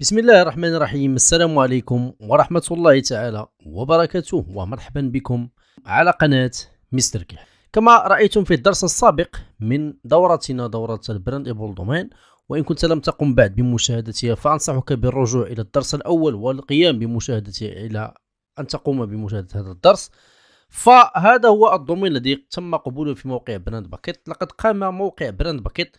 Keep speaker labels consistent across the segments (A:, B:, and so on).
A: بسم الله الرحمن الرحيم السلام عليكم ورحمة الله تعالى وبركاته ومرحبا بكم على قناة مستر كيح كما رأيتم في الدرس السابق من دورتنا دورة البراند ايبول دومين وإن كنت لم تقم بعد بمشاهدتها فأنصحك بالرجوع إلى الدرس الأول والقيام بمشاهدته إلى أن تقوم بمشاهدة هذا الدرس فهذا هو الدومين الذي تم قبوله في موقع براند باكيت لقد قام موقع براند باكيت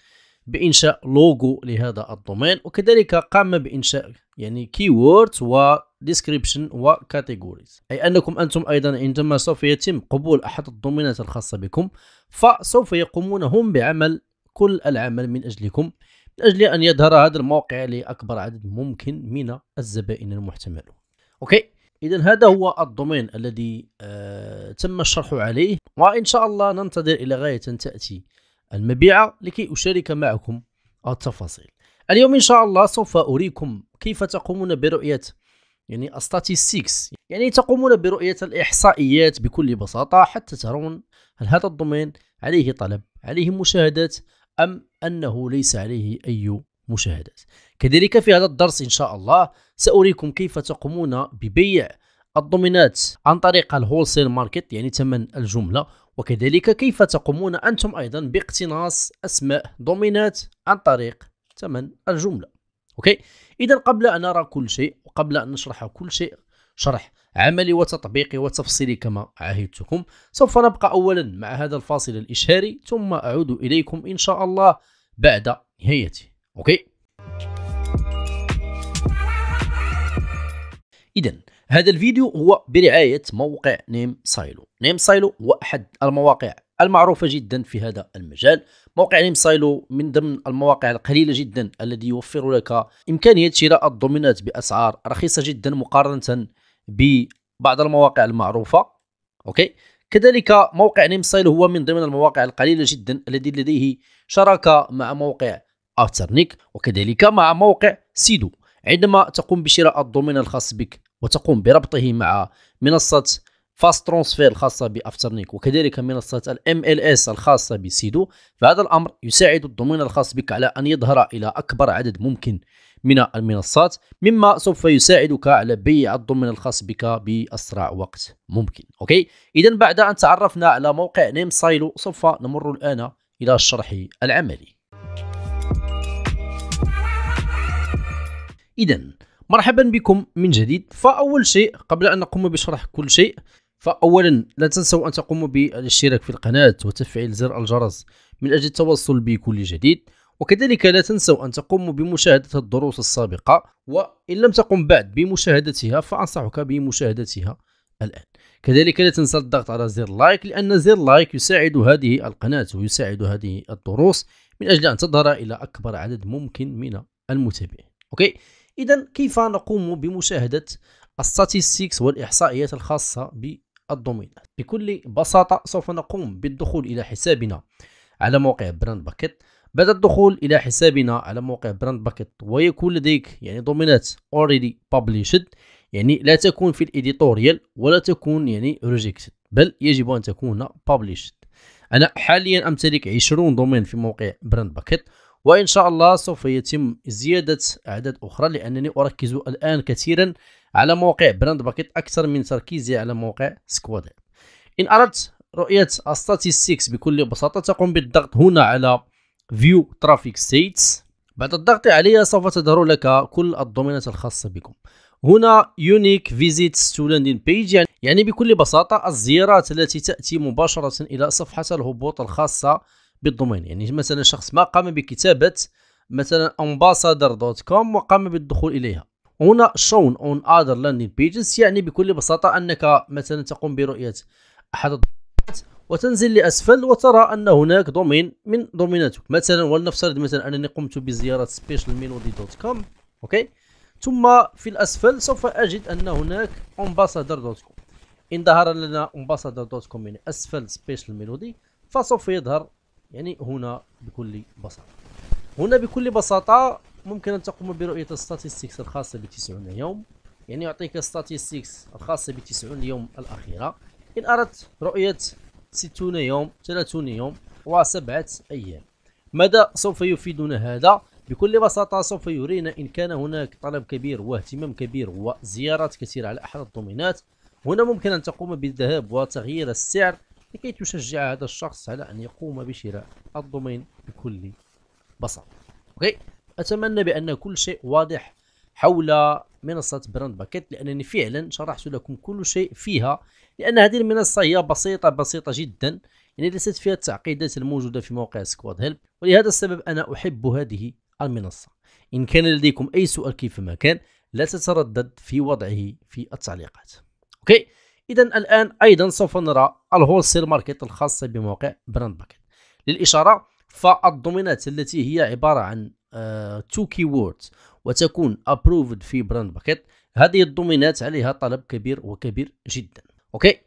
A: بانشاء لوجو لهذا الدومين وكذلك قام بانشاء يعني كيوردز و ديسكريبشن وكاتيجوريز اي انكم انتم ايضا عندما سوف يتم قبول احد الدومينات الخاصه بكم فسوف يقومون هم بعمل كل العمل من اجلكم من اجل ان يظهر هذا الموقع لاكبر عدد ممكن من الزبائن المحتملون اوكي اذا هذا هو الدومين الذي آه تم الشرح عليه وان شاء الله ننتظر الى غايه تاتي المبيع لكي أشارك معكم التفاصيل اليوم إن شاء الله سوف أريكم كيف تقومون برؤية يعني statistics يعني تقومون برؤية الإحصائيات بكل بساطة حتى ترون هل هذا الدومين عليه طلب عليه مشاهدات أم أنه ليس عليه أي مشاهدات كذلك في هذا الدرس إن شاء الله سأريكم كيف تقومون ببيع الدومينات عن طريق الهولسيل ماركت يعني ثمن الجملة وكذلك كيف تقومون أنتم أيضا باقتناص أسماء دومينات عن طريق ثمن الجملة أوكي إذا قبل أن نرى كل شيء وقبل أن نشرح كل شيء شرح عملي وتطبيقي وتفصيلي كما عهدتكم سوف نبقى أولا مع هذا الفاصل الإشهاري ثم أعود إليكم إن شاء الله بعد نهايته أوكي إذا هذا الفيديو هو برعاية موقع نيم سايلو نيم سايلو هو أحد المواقع المعروفة جدا في هذا المجال موقع نيم سايلو من ضمن المواقع القليلة جدا الذي يوفر لك إمكانية شراء الضمانات بأسعار رخيصة جدا مقارنة ببعض المواقع المعروفة أوكي كذلك موقع نيم سايلو هو من ضمن المواقع القليلة جدا الذي لديه شراكة مع موقع افترنيك وكذلك مع موقع سيدو عندما تقوم بشراء الدومين الخاص بك وتقوم بربطه مع منصة فاست ترانسفير الخاصة بافترنيك وكذلك منصة الام ال اس الخاصة بسيدو فهذا الأمر يساعد الضمين الخاص بك على أن يظهر إلى أكبر عدد ممكن من المنصات مما سوف يساعدك على بيع الضمين الخاص بك بأسرع وقت ممكن أوكي إذا بعد أن تعرفنا على موقع نيم سايلو سوف نمر الآن إلى الشرح العملي إذا مرحبا بكم من جديد فأول شيء قبل أن نقوم بشرح كل شيء فأولا لا تنسوا أن تقوموا بالاشتراك في القناة وتفعيل زر الجرس من أجل التوصل بكل جديد وكذلك لا تنسوا أن تقوموا بمشاهدة الدروس السابقة وإن لم تقم بعد بمشاهدتها فأنصحك بمشاهدتها الآن كذلك لا تنسى الضغط على زر لايك لأن زر لايك يساعد هذه القناة ويساعد هذه الدروس من أجل أن تظهر إلى أكبر عدد ممكن من المتابعين أوكي إذا كيف نقوم بمشاهدة الستاتستيكس والإحصائيات الخاصة بالدومينات بكل بساطة سوف نقوم بالدخول إلى حسابنا على موقع براند باكيت بعد الدخول إلى حسابنا على موقع براند باكيت ويكون لديك يعني دومينات already published يعني لا تكون في الإديتوريال ولا تكون يعني rejected بل يجب أن تكون published أنا حاليا أمتلك 20 دومين في موقع براند باكيت وإن شاء الله سوف يتم زيادة أعداد أخرى لأنني أركز الآن كثيرا على موقع براند باكيت أكثر من تركيزي على موقع سكواد إن أردت رؤية الستاتستكس بكل بساطة تقوم بالضغط هنا على View Traffic States بعد الضغط عليها سوف تظهر لك كل الدومينات الخاصة بكم هنا يونيك فيزيت تو بيج يعني بكل بساطة الزيارات التي تأتي مباشرة إلى صفحة الهبوط الخاصة بالدومين يعني مثلا شخص ما قام بكتابة مثلا امباسادر دوت كوم وقام بالدخول إليها هنا شون اون اذر لاندنج بيجز يعني بكل بساطة أنك مثلا تقوم برؤية أحد الدومينات وتنزل لأسفل وترى أن هناك دومين من دوميناتك مثلا ولنفترض مثلا أنني قمت بزيارة ميلودي دوت كوم أوكي ثم في الأسفل سوف أجد أن هناك دوت كوم إن ظهر لنا دوت كوم من أسفل سبيشال ميلودي فسوف يظهر يعني هنا بكل بساطة هنا بكل بساطة ممكن أن تقوم برؤية الستاتستكس الخاصة 90 يوم يعني يعطيك الستاتستكس الخاصة 90 يوم الأخيرة إن أردت رؤية 60 يوم 30 يوم و7 أيام ماذا سوف يفيدنا هذا؟ بكل بساطة سوف يرينا إن كان هناك طلب كبير واهتمام كبير وزيارات كثيرة على أحد الدومينات هنا ممكن أن تقوم بالذهاب وتغيير السعر لكي تشجع هذا الشخص على أن يقوم بشراء الدومين بكل بساطة أوكي أتمنى بأن كل شيء واضح حول منصة براند باكيت لأنني فعلا شرحت لكم كل شيء فيها لأن هذه المنصة هي بسيطة بسيطة جدا يعني ليست فيها التعقيدات الموجودة في موقع سكواد هيلب ولهذا السبب أنا أحب هذه المنصة إن كان لديكم أي سؤال كيفما كان لا تتردد في وضعه في التعليقات أوكي اذا الان ايضا سوف نرى سيل ماركت الخاصه بموقع براند باكيت للاشاره فالدومينات التي هي عباره عن تو كي ووردز وتكون ابروفد في براند باكيت هذه الدومينات عليها طلب كبير وكبير جدا اوكي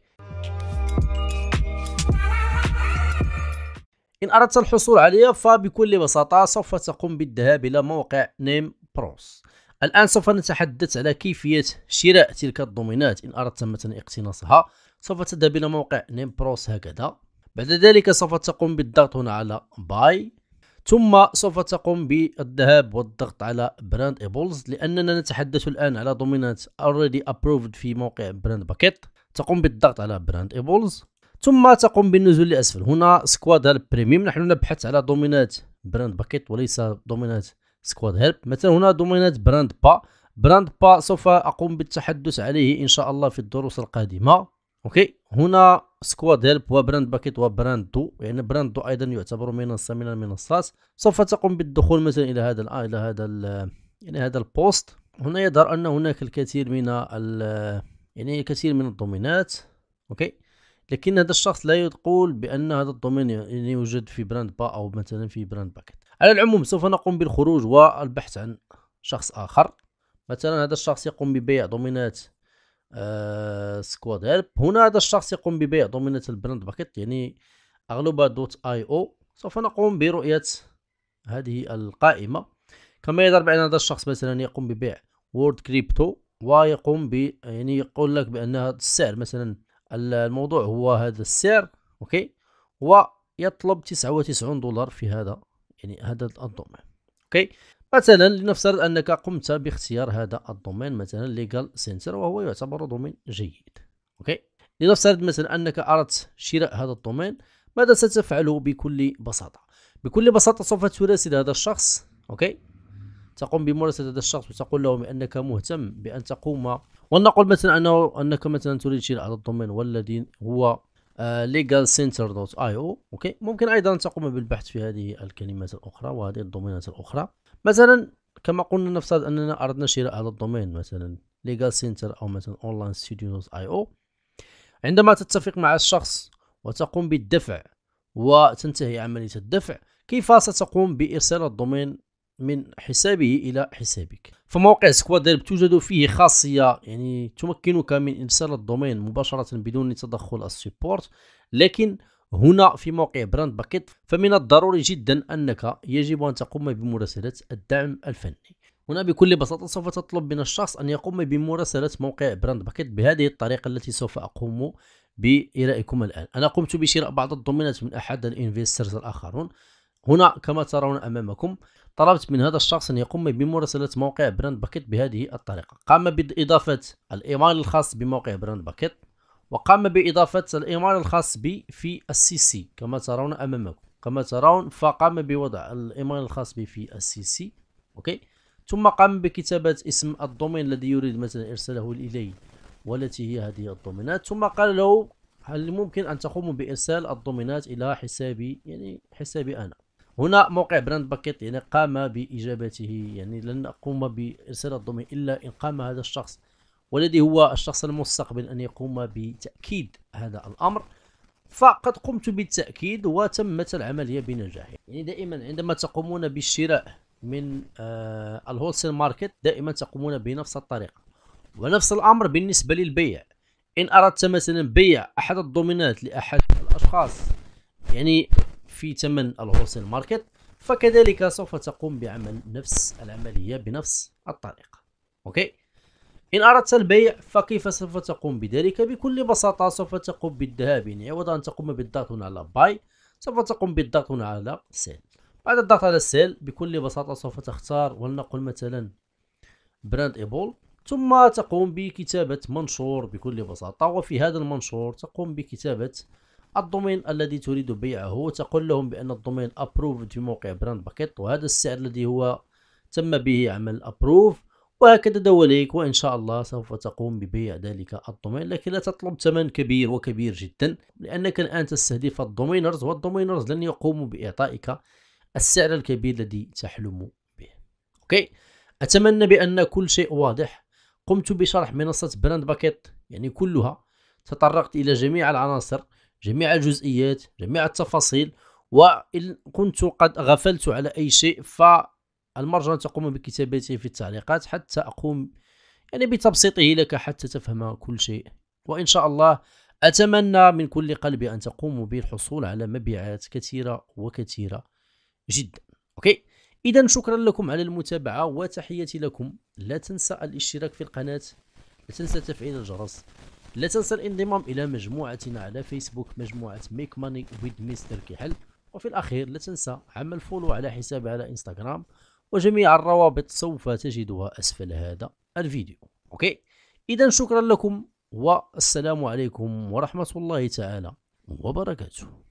A: ان اردت الحصول عليها فبكل بساطه سوف تقوم بالذهاب الى موقع نيم بروس الآن سوف نتحدث على كيفية شراء تلك الدومينات إن أردت مثلا اقتناصها سوف تذهب إلى موقع نيمبروس هكذا بعد ذلك سوف تقوم بالضغط هنا على باي ثم سوف تقوم بالذهاب والضغط على براند ايبولز لأننا نتحدث الآن على دومينات already approved في موقع براند باكيت تقوم بالضغط على براند ايبولز ثم تقوم بالنزول لأسفل هنا سكواد البريميوم نحن نبحث على دومينات براند باكيت وليس دومينات سكواد هيلب مثلا هنا دومينات براند با براند با سوف اقوم بالتحدث عليه ان شاء الله في الدروس القادمه اوكي هنا سكواد هيلب وبراند باكيت وبراند دو يعني براند دو ايضا يعتبر منصه من المنصات سوف تقوم بالدخول مثلا الى هذا الى هذا يعني هذا البوست هنا يظهر ان هناك الكثير من يعني الكثير من الدومينات اوكي لكن هذا الشخص لا يقول بان هذا الدومين يعني يوجد في براند با او مثلا في براند باكيت على العموم سوف نقوم بالخروج والبحث عن شخص آخر مثلا هذا الشخص يقوم ببيع دومينات آه سكواد هيلب هنا هذا الشخص يقوم ببيع دومينات البراند باكيت يعني أغلبها دوت اي او سوف نقوم برؤية هذه القائمة كما يظهر بأن هذا الشخص مثلا يقوم ببيع وورد كريبتو ويقوم ب يعني يقول لك بأن هذا السعر مثلا الموضوع هو هذا السعر اوكي ويطلب 99 دولار في هذا يعني هذا الدومين اوكي مثلا لنفترض انك قمت باختيار هذا الدومين مثلا ليغال سنتر وهو يعتبر دومين جيد اوكي لنفترض مثلا انك اردت شراء هذا الدومين ماذا ستفعل بكل بساطه بكل بساطه سوف تراسل هذا الشخص اوكي تقوم بمراسله هذا الشخص وتقول له بانك مهتم بان تقوم ونقول مثلا انه انك مثلا تريد شراء هذا الدومين والذي هو آه، legalcenter.io اوكي ممكن ايضا تقوم بالبحث في هذه الكلمات الاخرى وهذه الدومينات الاخرى مثلا كما قلنا نفترض اننا اردنا شراء هذا الدومين مثلا legalcenter او مثلا online studio.io عندما تتفق مع الشخص وتقوم بالدفع وتنتهي عملية الدفع كيف ستقوم بإرسال الدومين من حسابه إلى حسابك فموقع سكوادر توجد فيه خاصية يعني تمكنك من إرسال الدومين مباشرة بدون تدخل السبورت لكن هنا في موقع براند باكيت فمن الضروري جدا أنك يجب أن تقوم بمراسلة الدعم الفني هنا بكل بساطة سوف تطلب من الشخص أن يقوم بمراسلة موقع براند باكيت بهذه الطريقة التي سوف أقوم بإرائكم الآن أنا قمت بشراء بعض الدومينات من أحد الانفسترز الآخرون هنا كما ترون أمامكم طلبت من هذا الشخص أن يقوم بمراسلة موقع براند باكيت بهذه الطريقة قام بإضافة الإيميل الخاص بموقع براند باكيت وقام بإضافة الإيميل الخاص بي في السي سي كما ترون أمامكم كما ترون فقام بوضع الإيميل الخاص بي في السي سي أوكي ثم قام بكتابة اسم الدومين الذي يريد مثلا إرساله إليه والتي هي هذه الدومينات ثم قال له هل ممكن أن تقوموا بإرسال الدومينات إلى حسابي يعني حسابي أنا هنا موقع براند باكيت يعني قام بإجابته يعني لن أقوم بإرسال الضمير إلا إن قام هذا الشخص والذي هو الشخص المستقبل أن يقوم بتأكيد هذا الأمر فقد قمت بالتأكيد وتمت العملية بنجاح يعني دائما عندما تقومون بالشراء من آه الهولسيل ماركت دائما تقومون بنفس الطريقة ونفس الأمر بالنسبة للبيع إن أردت مثلا بيع أحد الدومينات لأحد الأشخاص يعني في ثمن الهولسيل ماركت فكذلك سوف تقوم بعمل نفس العملية بنفس الطريقة أوكي إن أردت البيع فكيف سوف تقوم بذلك بكل بساطة سوف تقوم بالذهاب يعني عوض أن تقوم بالضغط هنا على باي سوف تقوم بالضغط هنا على سيل بعد الضغط على السيل بكل بساطة سوف تختار ولنقل مثلا براند إيبول ثم تقوم بكتابة منشور بكل بساطة وفي هذا المنشور تقوم بكتابة الدومين الذي تريد بيعه وتقول لهم بان الدومين ابروف في موقع براند باكيت وهذا السعر الذي هو تم به عمل ابروف وهكذا دواليك وان شاء الله سوف تقوم ببيع ذلك الدومين لكن لا تطلب ثمن كبير وكبير جدا لانك الان تستهدف الدومينرز والدومينرز لن يقوموا باعطائك السعر الكبير الذي تحلم به اوكي اتمنى بان كل شيء واضح قمت بشرح منصه براند باكيت يعني كلها تطرقت الى جميع العناصر جميع الجزئيات جميع التفاصيل وإن كنت قد غفلت على أي شيء أن تقوم بكتابته في التعليقات حتى أقوم يعني بتبسيطه لك حتى تفهم كل شيء وإن شاء الله أتمنى من كل قلبي أن تقوموا بالحصول على مبيعات كثيرة وكثيرة جدا أوكي إذا شكرا لكم على المتابعة وتحياتي لكم لا تنسى الاشتراك في القناة لا تنسى تفعيل الجرس لا تنسى الانضمام الى مجموعتنا على فيسبوك مجموعة ميك ماني ويد مستر كحل وفي الاخير لا تنسى عمل فولو على حسابي على انستغرام وجميع الروابط سوف تجدها اسفل هذا الفيديو اوكي اذا شكرا لكم والسلام عليكم ورحمة الله تعالى وبركاته